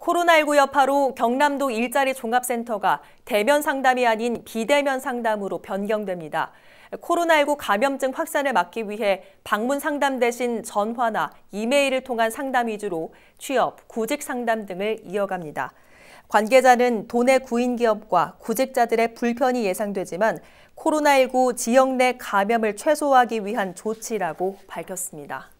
코로나19 여파로 경남도 일자리 종합센터가 대면 상담이 아닌 비대면 상담으로 변경됩니다. 코로나19 감염증 확산을 막기 위해 방문 상담 대신 전화나 이메일을 통한 상담 위주로 취업, 구직 상담 등을 이어갑니다. 관계자는 도내 구인 기업과 구직자들의 불편이 예상되지만 코로나19 지역 내 감염을 최소화하기 위한 조치라고 밝혔습니다.